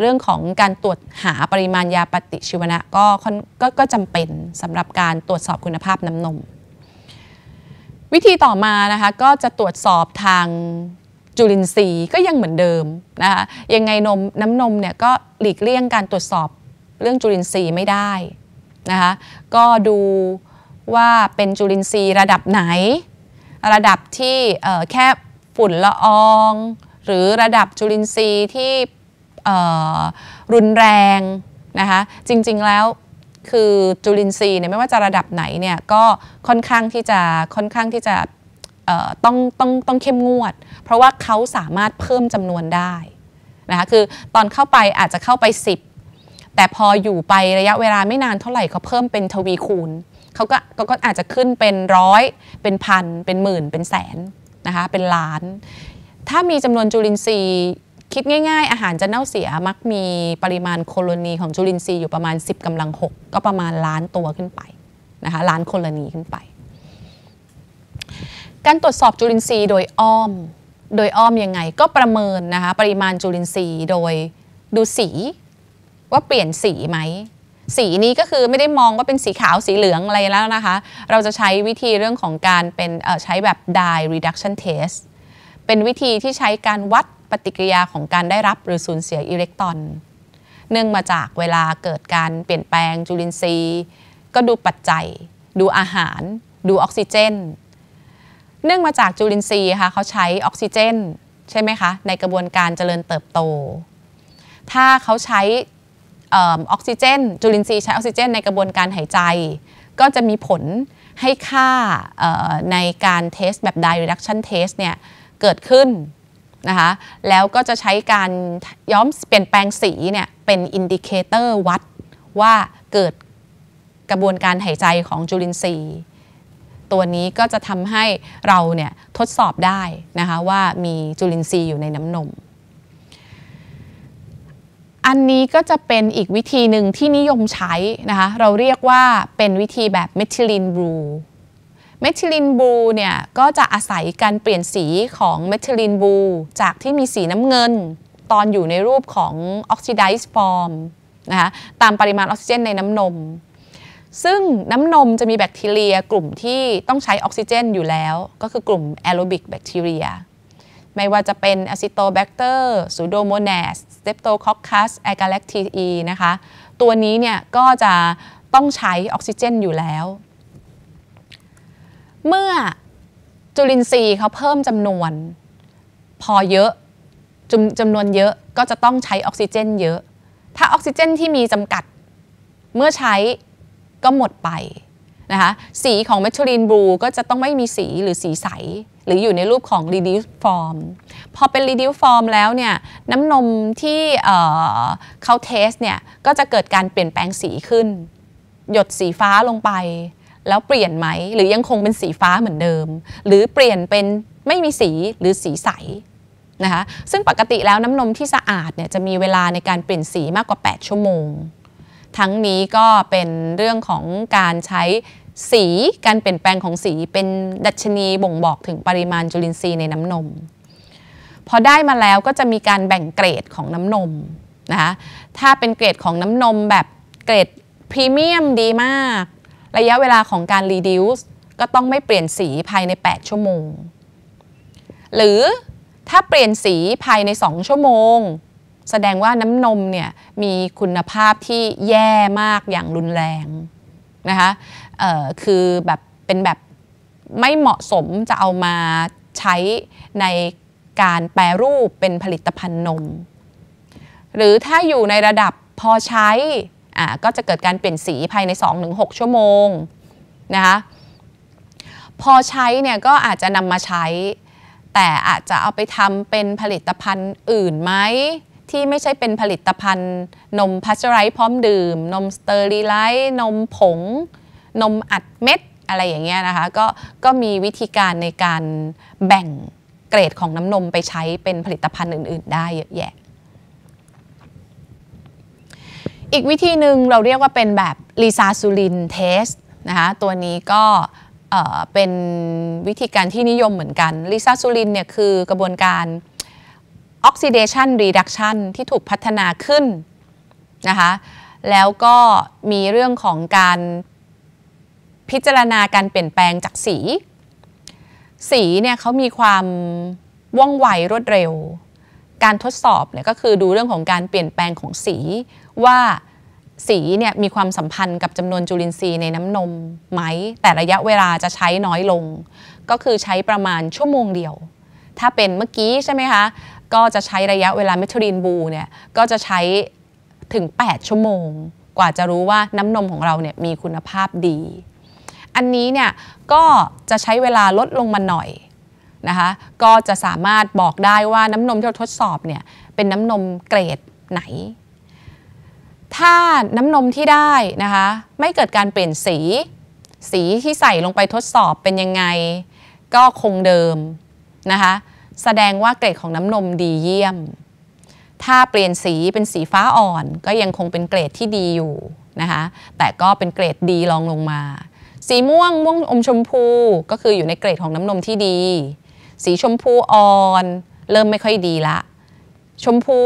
เรื่องของการตรวจหาปริมาณยาปฏิชีวนะก็ก็ก็จำเป็นสำหรับการตรวจสอบคุณภาพน้ำนม วิธีต่อมานะคะก็จะตรวจสอบทางจุลินทรีย์ก็ยังเหมือนเดิมนะคะยังไงนมน้ำนมเนี่ยก็หลีกเลี่ยงการตรวจสอบเรื่องจุลินทรีย์ไม่ได้นะคะก็ดูว่าเป็นจุลินทรีย์ระดับไหน ระดับที่แค่ฝุ่นละออง หรือระดับจุลินทรีย์ที่รุนแรงนะคะจริงๆแล้วคือจุลินทรีย์เนี่ยไม่ว่าจะระดับไหนเนี่ยก็ค่อนข้างที่จะค่อนข้างที่จะต้องต้องต้องเข้มงวด เพราะว่าเขาสามารถเพิ่มจำนวนได้นะคะคือตอนเข้าไปอาจจะเข้าไป 10 แต่พออยู่ไประยะเวลาไม่นานเท่าไหร่เขาเพิ่มเป็นทวีคูณเขาก็ก็อาจจะขึ้นเป็นร้อยเป็นพันเป็นหมื่นเป็นแสนนะคะเป็นล้าน ถ้ามีจำนวนจุลินทรีย์คิดง่าย ๆ อาหารจะเน่าเสียมักมีปริมาณโคโลนีของจุลินทรีย์อยู่ประมาณ 10 กำลัง 6 ก็ประมาณล้านตัวขึ้นไปนะคะล้านโคโลนีขึ้นไปการตรวจสอบจุลินทรีย์โดยอ้อม โดยอ้อมยังไงก็ประเมินนะคะปริมาณจุลินทรีย์โดยดูสี ว่าเปลี่ยนสีไหม สีนี้ก็คือไม่ได้มองว่าเป็นสีขาวสีเหลืองอะไรแล้วนะคะ เราจะใช้วิธีเรื่องของการเป็นใช้แบบ dye reduction test เป็นวิธีที่ใช้การวัดปฏิกิริยาของการได้รับหรือสูญเสียอิเล็กตรอน เนื่องมาจากเวลาเกิดการเปลี่ยนแปลงจุลินทรีย์ ก็ดูปัจจัย ดูอาหาร ดูออกซิเจนเนื่องมาจากจุลินทรีย์ค่ะเขาใช้ออกซิเจนใช่ไหมคะ ในกระบวนการเจริญเติบโต ถ้าเขาใช้ออกซิเจนจุลินทรีย์ใช้ออกซิเจนในกระบวนการหายใจ ก็จะมีผลให้ค่าในการเทสแบบไดร์ e d u ชั i o n ส e เนี่ยเกิดขึ้นนะคะแล้วก็จะใช้การย้อมเปลี่ยนแปลงสีเนี่ยเป็นอินดิเคเตอร์วัดว่าเกิดกระบวนการหายใจของจุลินทรีย์ตัวนี้ก็จะทำให้เราเนี่ยทดสอบได้นะคะว่ามีจุลินทรีย์อยู่ในน้ำนม อันนี้ก็จะเป็นอีกวิธีหนึ่งที่นิยมใช้นะคะเราเรียกว่าเป็นวิธีแบบเมทิลินบลู เมทิลินบลูเนี่ยก็จะอาศัยการเปลี่ยนสีของเมทิลินบลูจากที่มีสีน้ำเงินตอนอยู่ในรูปของออกซิไดซ์ฟอร์มนะคะตามปริมาณออกซิเจนในน้ำนมซึ่งน้ำนมจะมีแบคทีเรียกลุ่มที่ต้องใช้ออกซิเจนอยู่แล้ว ก็คือกลุ่มแอโรบิกแบคทีเรียไม่ว่าจะเป็นอะซิโตแบคเตอร์ซูโดโมเนสสเตปโตคอคคัสแอกาเลกทีนะคะตัวนี้เนี่ยก็จะต้องใช้ออกซิเจนอยู่แล้ว เมื่อจุลินทรีย์เขาเพิ่มจำนวน พอเยอะจจำนวนเยอะก็จะต้องใช้ออกซิเจนเยอะ ถ้าออกซิเจนที่มีจำกัดเมื่อใช้ก็หมดไปนะคะสีของเมทิลีนบลูก็จะต้องไม่มีสีหรือสีใส หรืออยู่ในรูปของ reduced form พอเป็น reduced form แล้วเนี่ยน้ำนมที่เขาเทสเนี่ยก็จะเกิดการเปลี่ยนแปลงสีขึ้นหยดสีฟ้าลงไป แล้วเปลี่ยนไหม หรือยังคงเป็นสีฟ้าเหมือนเดิม หรือเปลี่ยนเป็นไม่มีสีหรือสีใสนะคะซึ่งปกติแล้วน้ำนมที่สะอาดเนี่ยจะมีเวลาในการเปลี่ยนสีมากกว่า 8 ชั่วโมงทั้งนี้ก็เป็นเรื่องของการใช้สีการเปลี่ยนแปลงของสีเป็นดัชนีบ่งบอกถึงปริมาณจุลินทรีย์ในน้ำนม พอได้มาแล้วก็จะมีการแบ่งเกรดของน้ำนมนะคะถ้าเป็นเกรดของน้ำนมแบบเกรดพรีเมียมดีมาก ระยะเวลาของการรีดิวส์ก็ต้องไม่เปลี่ยนสีภายใน 8 ชั่วโมง หรือถ้าเปลี่ยนสีภายใน 2 ชั่วโมงแสดงว่าน้ำนมเนี่ยมีคุณภาพที่แย่มากอย่างรุนแรงนะคะคือแบบเป็นแบบไม่เหมาะสมจะเอามาใช้ในการแปรรูปเป็นผลิตภัณฑ์นม หรือถ้าอยู่ในระดับพอใช้ก็จะเกิดการเปลี่ยนสีภายใน2-6ชั่วโมงนะคะ พอใช้เนี่ยก็อาจจะนำมาใช้ แต่อาจจะเอาไปทำเป็นผลิตภัณฑ์อื่นไหมที่ไม่ใช่เป็นผลิตภัณฑ์นมพัชไรพร้อมดื่ม นมสเตอริไลท์นมผงนมอัดเม็ด อะไรอย่างเงี้ยนะคะก็ก็มีวิธีการในการแบ่งเกรดของน้ำนมไปใช้เป็นผลิตภัณฑ์อื่นๆได้เยอะแยะอีกวิธีหนึ่งเราเรียกว่าเป็นแบบลีซาซูลินเทสนะคะตัวนี้ก็เป็นวิธีการที่นิยมเหมือนกันลีซาซูลินเนี่ยคือกระบวนการ Oxidation Reduction ที่ถูกพัฒนาขึ้นนะคะ แล้วก็มีเรื่องของการพิจารณาการเปลี่ยนแปลงจากสี สีเนี่ยเขามีความว่องไวรวดเร็ว การทดสอบเนี่ยก็คือดูเรื่องของการเปลี่ยนแปลงของสี ว่าสีเนี่ยมีความสัมพันธ์กับจำนวนจุลินทรีย์ในน้ำนมไหม แต่ระยะเวลาจะใช้น้อยลง ก็คือใช้ประมาณชั่วโมงเดียว ถ้าเป็นเมื่อกี้ใช่ไหมคะก็จะใช้ระยะเวลาเมทรินบูเนี่ยก็จะใช้ถึง 8 ชั่วโมง กว่าจะรู้ว่าน้ำนมของเราเนี่ยมีคุณภาพดี อันนี้เนี่ยก็จะใช้เวลาลดลงมาหน่อยนะคะ ก็จะสามารถบอกได้ว่าน้ำนมที่เราทดสอบเนี่ยเป็นน้ำนมเกรดไหน ถ้าน้ำนมที่ได้นะคะ ไม่เกิดการเปลี่ยนสี สีที่ใส่ลงไปทดสอบเป็นยังไง ก็คงเดิมนะคะแสดงว่าเกรดของน้ำนมดีเยี่ยม ถ้าเปลี่ยนสีเป็นสีฟ้าอ่อน ก็ยังคงเป็นเกรดที่ดีอยู่นะคะ แต่ก็เป็นเกรดดีรองลงมา สีม่วงม่วงอมชมพูก็คืออยู่ในเกรดของน้ำนมที่ดี สีชมพูอ่อน เริ่มไม่ค่อยดีละ ชมพู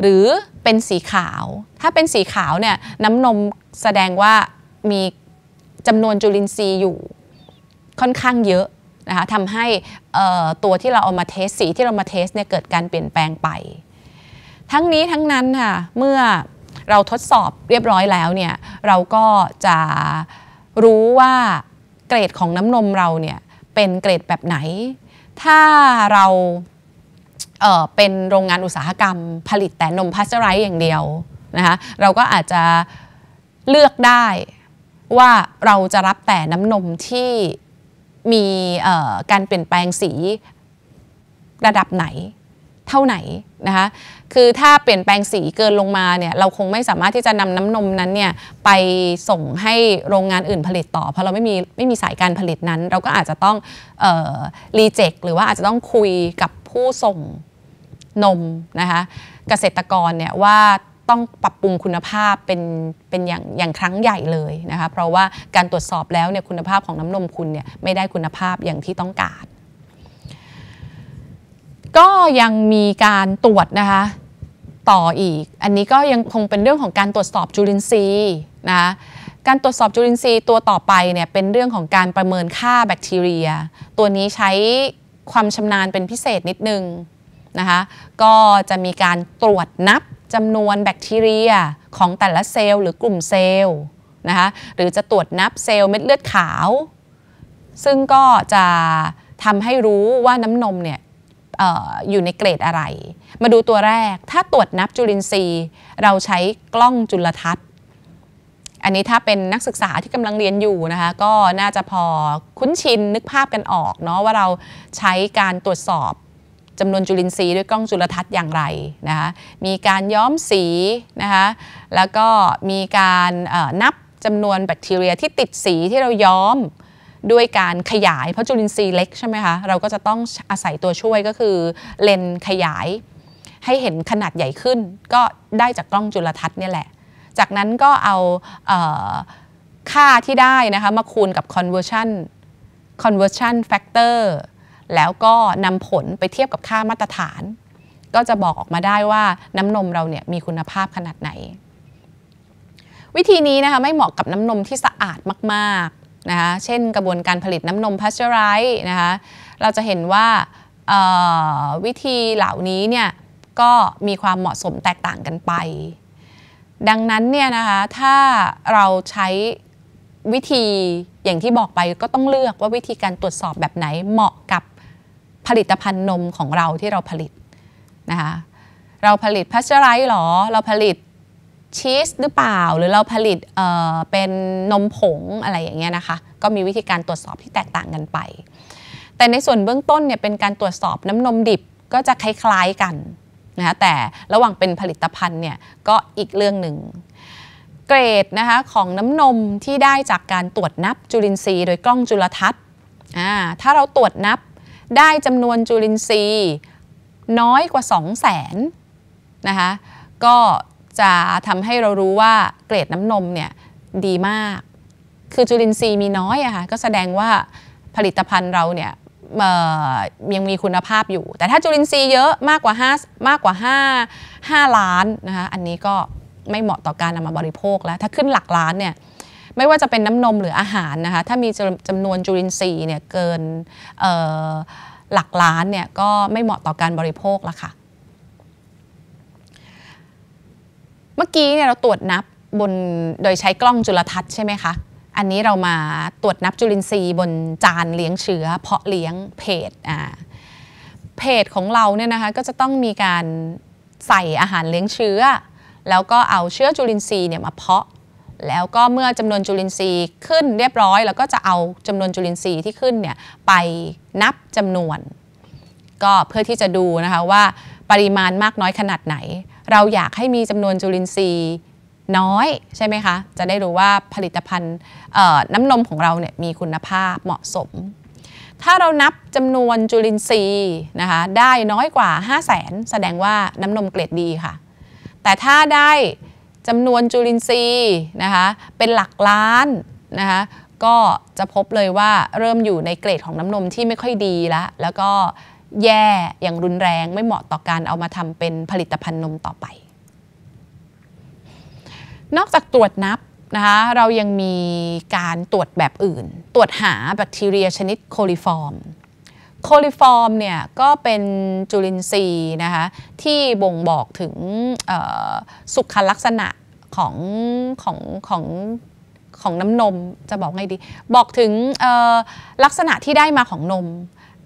หรือเป็นสีขาว ถ้าเป็นสีขาวเนี่ยน้ำนมแสดงว่ามีจำนวนจุลินทรีย์อยู่ค่อนข้างเยอะนะคะทำให้ตัวที่เราเอามาเทสสีที่เรามาเทสเนี่ย เกิดการเปลี่ยนแปลงไป ทั้งนี้ทั้งนั้น ค่ะ เมื่อเราทดสอบเรียบร้อยแล้วเนี่ยเราก็จะรู้ว่าเกรดของน้ำนมเราเนี่ยเป็นเกรดแบบไหน ถ้าเราเเป็นโรงงานอุตสาหกรรม ผลิตแต่นมพาสเจอไรส์อย่างเดียวนะคะเราก็อาจจะเลือกได้ว่าเราจะรับแต่น้ำนมที่มีการเปลี่ยนแปลงสีระดับไหนเท่าไหนนะคะคือถ้าเปลี่ยนแปลงสีเกินลงมาเนี่ยเราคงไม่สามารถที่จะนำน้ำนมนั้นเนี่ยไปส่งให้โรงงานอื่นผลิตต่อเพราะเราไม่มีไม่มีสายการผลิตนั้นเราก็อาจจะต้องรีเจ็คหรือว่าอาจจะต้องคุยกับผู้ส่งนมนะคะเกษตรกรเนี่ยว่าต้องปรับปรุงคุณภาพเป็นเป็นอย่างอย่างครั้งใหญ่เลยนะคะ เพราะว่าการตรวจสอบแล้วเนี่ยคุณภาพของน้ำนมคุณเนี่ยไม่ได้คุณภาพอย่างที่ต้องการ ก็ยังมีการตรวจนะคะต่ออีก อันนี้ก็ยังคงเป็นเรื่องของการตรวจสอบจุลินทรีย์นะะการตรวจสอบจุลินทรีย์ตัวต่อไปเนี่ยเป็นเรื่องของการประเมินค่าแบคทีเรีย ตัวนี้ใช้ความชำนาญเป็นพิเศษนิดนึงนะคะ ก็จะมีการตรวจนับจำนวนแบคทีเรียของแต่ละเซลล์หรือกลุ่มเซลล์นะคะหรือจะตรวจนับเซลล์เม็ดเลือดขาว ซึ่งก็จะทำให้รู้ว่าน้ำนมเนี่ยอออยู่ในเกรดอะไร มาดูตัวแรกถ้าตรวจนับจุลินทรีย์เราใช้กล้องจุลทรรศน์ อันนี้ถ้าเป็นนักศึกษาที่กำลังเรียนอยู่นะคะก็น่าจะพอคุ้นชินนึกภาพกันออกเนาะว่าเราใช้การตรวจสอบจำนวนจุลินทรีย์ด้วยกล้องจุลทรรศน์อย่างไรนะคะ มีการย้อมสีนะคะแล้วก็มีการนับจำนวนแบคทีเรียที่ติดสีที่เราย้อมด้วยการขยาย เพราะจุลินทรีย์เล็กใช่ไหมคะเราก็จะต้องอาศัยตัวช่วยก็คือเลนขยายให้เห็นขนาดใหญ่ขึ้นก็ได้จากกล้องจุลทรรศน์นี่แหละ จากนั้นก็เอาเอค่าที่ได้นะคะมาคูณกับ conversion conversion factor แล้วก็นำผลไปเทียบกับค่ามาตรฐาน ก็จะบอกออกมาได้ว่าน้ำนมเราเนี่ยมีคุณภาพขนาดไหน วิธีนี้นะคะไม่เหมาะกับน้ำนมที่สะอาดมากๆนะคะเช่นกระบวนการผลิตน้ำนมพัชเจอไรส์นะคะเราจะเห็นว่าวิธีเหล่านี้เนี่ยก็มีความเหมาะสมแตกต่างกันไป ดังนั้นเนี่ยนะคะถ้าเราใช้ วิธีอย่างที่บอกไปก็ต้องเลือกว่าวิธีการตรวจสอบแบบไหนเหมาะกับผลิตภัณฑ์นมของเราที่เราผลิตนะคะ เราผลิตพัชไรหรอ เราผลิตชีสหรือเปล่า หรือเราผลิตเเป็นนมผงอะไรอย่างเงี้ยนะคะ ก็มีวิธีการตรวจสอบที่แตกต่างกันไป แต่ในส่วนเบื้องต้นเนี่ยเป็นการตรวจสอบน้ำนมดิบก็จะคล้ายๆกันนะคะ แต่ระหว่างเป็นผลิตภัณฑ์เนี่ยก็อีกเรื่องหนึ่งเกรดนะคะของน้ำนมที่ได้จากการตรวจนับจุลินทรีย์โดยกล้องจุลทรรศน์ ถ้าเราตรวจนับได้จำนวนจุลินทรีย์น้อยกว่า 2 0 0แสนนะคะก็จะทำให้เรารู้ว่าเกรดน้ำนมเนี่ยดีมาก คือจุลินทรีย์มีน้อยอะค่ะก็แสดงว่าผลิตภัณฑ์เราเนี่ยยังมีคุณภาพอยู่ แต่ถ้าจุลินทรีย์เยอะมากกว่า5มากกว่า5 5ล้านนะคะอันนี้ก็ไม่เหมาะต่อการนำมาบริโภคแล้ว ถ้าขึ้นหลักล้านเนี่ยไม่ว่าจะเป็นน้ำนมหรืออาหารนะคะ ถ้ามีจำนวนจุลินทรีย์เนี่ยเกินหลักล้านเนี่ยก็ไม่เหมาะต่อการบริโภคละค่ะเมื่อกี้เนี่ยเราตรวจนับบนโดยใช้กล้องจุลทรรศน์ใช่ไหมคะ อันนี้เรามาตรวจนับจุลินทรีย์ บนจานเลี้ยงเชื้อเพาะเลี้ยงเพจอ่าเพจของเราเนี่ยนะคะก็จะต้องมีการใส่อาหารเลี้ยงเชื้อ แล้วก็เอาเชื้อจุลินทรีย์เนี่ยมาเพาะแล้วก็เมื่อจำนวนจุลินทรีย์ขึ้นเรียบร้อย แล้วก็จะเอาจำนวนจุลินทรีย์ที่ขึ้นเนี่ยไปนับจำนวนก็เพื่อที่จะดูนะคะว่าปริมาณมากน้อยขนาดไหน เราอยากให้มีจำนวนจุลินทรีย์น้อยใช่ไหมคะจะได้รู้ว่าผลิตภัณฑ์น้ำนมของเราเนี่ยมีคุณภาพเหมาะสม ถ้าเรานับจำนวนจุลินทรีย์นะคะได้น้อยกว่า 5 0 0แสนแสดงว่าน้ำนมเกรดดีค่ะ แต่ถ้าได้จำนวนจุลินทรีย์นะคะเป็นหลักล้านนะคะก็จะพบเลยว่าเริ่มอยู่ในเกรดของน้ำนมที่ไม่ค่อยดีแล้วแล้วก็แย่อย่างรุนแรงไม่เหมาะต่อการเอามาทำเป็นผลิตภัณฑ์นมต่อไป นอกจากตรวจนับนะคะเรายังมีการตรวจแบบอื่น ตรวจหาแบคทีเรียชนิดโคลิฟอร์มโคลิฟอร์มเนี่ยก็เป็นจุลินทรีย์นะคะที่บ่งบอกถึงสุขลักษณะของของของของน้ำนมจะบอกไงดี บอกถึงลักษณะที่ได้มาของนม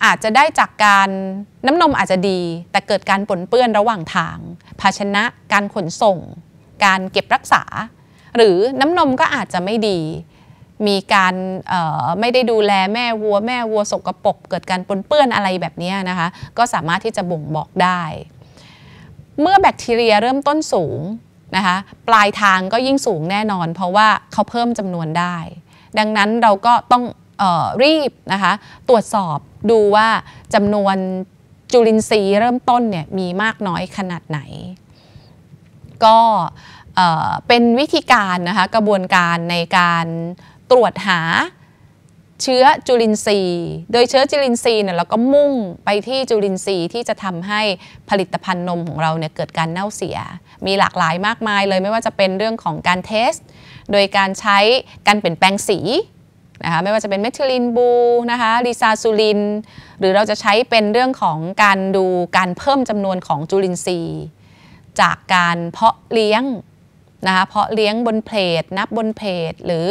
อาจจะได้จากการน้ำนมอาจจะดี แต่เกิดการปนเปื้อนระหว่างทาง ภาชนะการขนส่ง การเก็บรักษา หรือน้ำนมก็อาจจะไม่ดีมีการไม่ได้ดูแลแม่วัว แม่วัวสกรปรกเกิดการปนเปื้อนอะไรแบบนี้นะคะก็สามารถที่จะบ่งบอกได้ เมื่อแบคทีเรียเริ่มต้นสูงนะคะปลายทางก็ยิ่งสูงแน่นอน เพราะว่าเขาเพิ่มจำนวนได้ ดังนั้นเราก็ต้องออรีบนะคะตรวจสอบดูว่าจำนวนจุลินทรีย์เริ่มต้นเนี่ยมีมากน้อยขนาดไหน ก็เป็นวิธีการนะคะกระบวนการในการตรวจหาเชื้อจุลินทรีย์ โดยเชื้อจุลินทรีย์เนี่ยเราก็มุ่งไปที่จุลินทรีย์ที่จะทำให้ผลิตภัณฑ์นมของเราเนี่ยเกิดการเน่าเสีย มีหลากหลายมากมายเลยไม่ว่าจะเป็นเรื่องของการเทส โดยการใช้การเปลี่ยนแปลงสีนะคะไม่ว่าจะเป็นเมทิลินบูนะคะลิซาซูลิน หรือเราจะใช้เป็นเรื่องของการดูการเพิ่มจำนวนของจุลินทรีย์จากการเพาะเลี้ยงนะคะเพาะเลี้ยงบนเพลทนับบนเพลทหรือ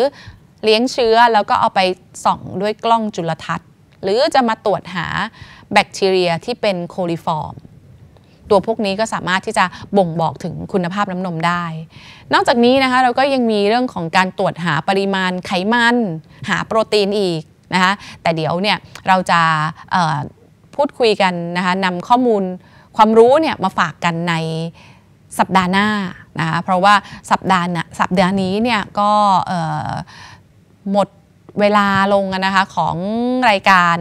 เลี้ยงเชื้อแล้วก็เอาไปส่องด้วยกล้องจุลทรรศน์หรือจะมาตรวจหาแบคทีเรียที่เป็นโคลิฟอร์มตัวพวกนี้ก็สามารถที่จะบ่งบอกถึงคุณภาพน้ำนมได้ นอกจากนี้นะคะเราก็ยังมีเรื่องของการตรวจหาปริมาณไขมัน หาโปรตีนอีกนะคะแต่เดี๋ยวเนี่ยเราจะพูดคุยกันนะคะนำข้อมูลความรู้เนี่ยมาฝากกันในสัปดาห์หน้านะคะเพราะว่าสัปดาห์สัปดาห์นี้เนี่ยก็หมดเวลาลงนะคะของรายการ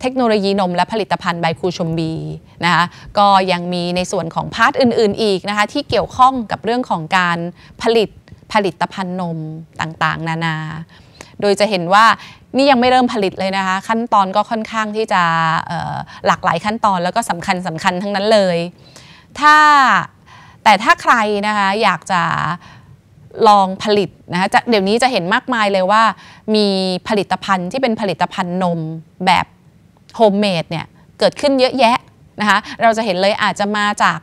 เทคโนโลยีนมและผลิตภัณฑ์ ใบคูชมบีนะคะก็ยังมีในส่วนของพาร์ทอื่นๆอีกนะคะที่เกี่ยวข้องกับเรื่องของการผลิตผลิตภัณฑ์นมต่างๆนานา โดยจะเห็นว่านี่ยังไม่เริ่มผลิตเลยนะคะขั้นตอนก็ค่อนข้างที่จะหลากหลายขั้นตอนแล้วก็สำคัญสำคัญทั้งนั้นเลย ถ้าแต่ถ้าใครนะคะอยากจะลองผลิตนะคะเดี๋ยวนี้จะเห็นมากมายเลยว่า มีผลิตภัณฑ์ที่เป็นผลิตภัณฑ์นมแบบโฮมเมดเนี่ยเกิดขึ้นเยอะแยะนะคะเราจะเห็นเลยอาจจะมาจาก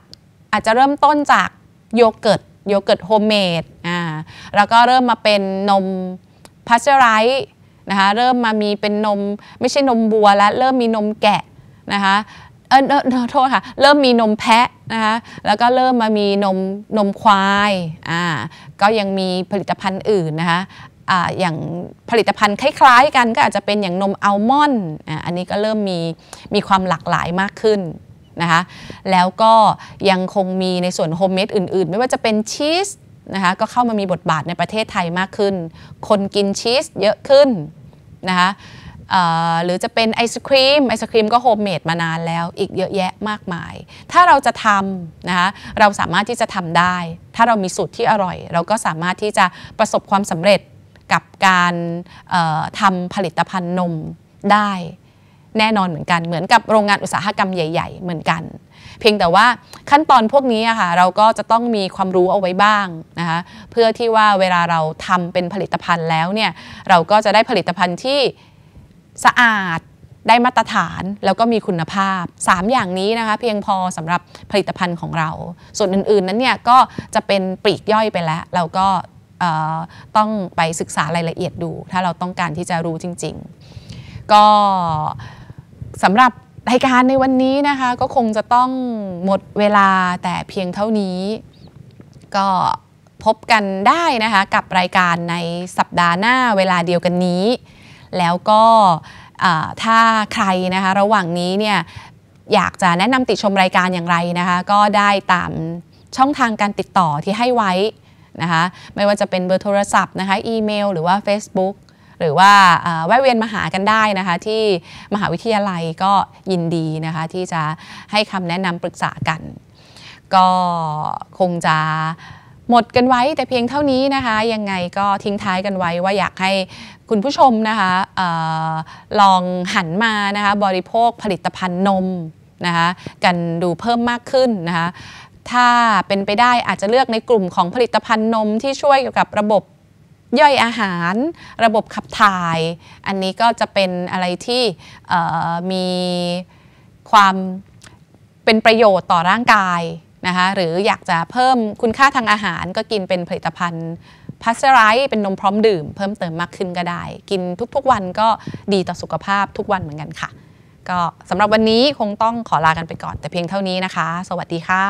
อาจจะเริ่มต้นจากโยเกิร์ตโยเกิร์ตโฮมเมดอ่าแล้วก็เริ่มมาเป็นนมพัชเจอไรส์นะคะเริ่มมามีเป็นนมไม่ใช่นมบัวแล้ว เริ่มมีนมแกะนะคะเออโทษค่ะ เริ่มมีนมแพะนะคะแล้วก็เริ่มมามีนมนมควายอ่าก็ยังมีผลิตภัณฑ์อื่นนะคะอย่างผลิตภัณฑ์คล้ายๆกันก็อาจจะเป็นอย่างนมอัลมอนด์อันนี้ก็เริ่มมีมีความหลากหลายมากขึ้นนะคะแล้วก็ยังคงมีในส่วนโฮมเมดอื่นๆ ไม่ว่าจะเป็นชีสนะคะก็เข้ามามีบทบาทในประเทศไทยมากขึ้น คนกินชีสเยอะขึ้นนะคะหรือจะเป็นไอศครีม ไอศครีมก็โฮมเมดมานานแล้ว อีกเยอะแยะมากมาย ถ้าเราจะทำนะคะเราสามารถที่จะทำได้ ถ้าเรามีสูตรที่อร่อย เราก็สามารถที่จะประสบความสำเร็จกับการทำผลิตภัณฑ์นมได้ แน่นอนเหมือนกัน เหมือนกับโรงงานอุตสาหกรรมใหญ่ ๆเหมือนกัน เพียงแต่ว่าขั้นตอนพวกนี้ค่ะ เราก็จะต้องมีความรู้เอาไว้บ้างนะคะ เพื่อที่ว่าเวลาเราทำเป็นผลิตภัณฑ์แล้วเนี่ย เราก็จะได้ผลิตภัณฑ์ที่สะอาดได้มาตรฐาน แล้วก็มีคุณภาพ 3 อย่างนี้นะคะเพียงพอสำหรับผลิตภัณฑ์ของเรา ส่วนอื่นๆ นั้นเนี่ยก็จะเป็นปลีกย่อยไปแล้ว เราก็ต้องไปศึกษารายละเอียดดู ถ้าเราต้องการที่จะรู้จริง ๆ ก็สำหรับรายการในวันนี้นะคะก็คงจะต้องหมดเวลาแต่เพียงเท่านี้ ก็พบกันได้นะคะกับรายการในสัปดาห์หน้าเวลาเดียวกันนี้แล้วก็ถ้าใครนะคะระหว่างนี้เนี่ยอยากจะแนะนำติชมรายการอย่างไรนะคะก็ได้ตามช่องทางการติดต่อที่ให้ไว้นะคะไม่ว่าจะเป็นเบอร์โทรศัพท์นะคะอีเมล หรือว่า Facebook หรือว่าแวะเวียนมาหากันได้นะคะที่มหาวิทยาลัยก็ยินดีนะคะที่จะให้คำแนะนำปรึกษากัน ก็คงจะหมดกันไว้ แต่เพียงเท่านี้นะคะยังไงก็ทิ้งท้ายกันไว้ว่าอยากใหคุณผู้ชมนะคะออลองหันมานะคะบริโภคผลิตภัณฑ์นมนะคะกันดูเพิ่มมากขึ้นนะคะถ้าเป็นไปได้อาจจะเลือกในกลุ่มของผลิตภัณฑ์นมที่ช่วยเกี่ยวกับระบบย่อยอาหาร ระบบขับถ่าย อันนี้ก็จะเป็นอะไรที่มีความเป็นประโยชน์ต่อร่างกายนะคะหรืออยากจะเพิ่มคุณค่าทางอาหารก็กินเป็นผลิตภัณฑ์พัสเจอไรเป็นนมพร้อมดื่มเพิ่มเติมมากขึ้นก็ได้ กินทุกๆวันก็ดีต่อสุขภาพทุกวันเหมือนกันค่ะ ก็สำหรับวันนี้คงต้องขอลากันไปก่อน แต่เพียงเท่านี้นะคะ สวัสดีค่ะ